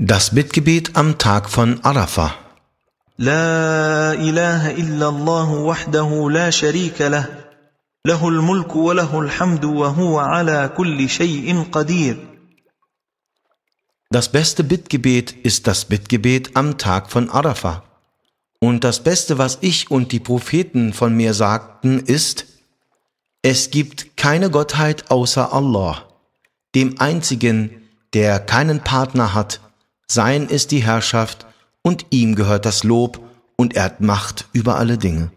Das Bittgebet am Tag von Arafah. لا إله إلا الله وحده لا شريك له له الملك وله الحمد وهو على كل شيء قدير Das beste Bittgebet ist das Bittgebet am Tag von Arafah. Und das Beste, was ich und die Propheten von mir sagten, ist, es gibt keine Gottheit außer Allah, dem einzigen, der keinen Partner hat sein ist die Herrschaft und ihm gehört das Lob und er hat Macht über alle Dinge.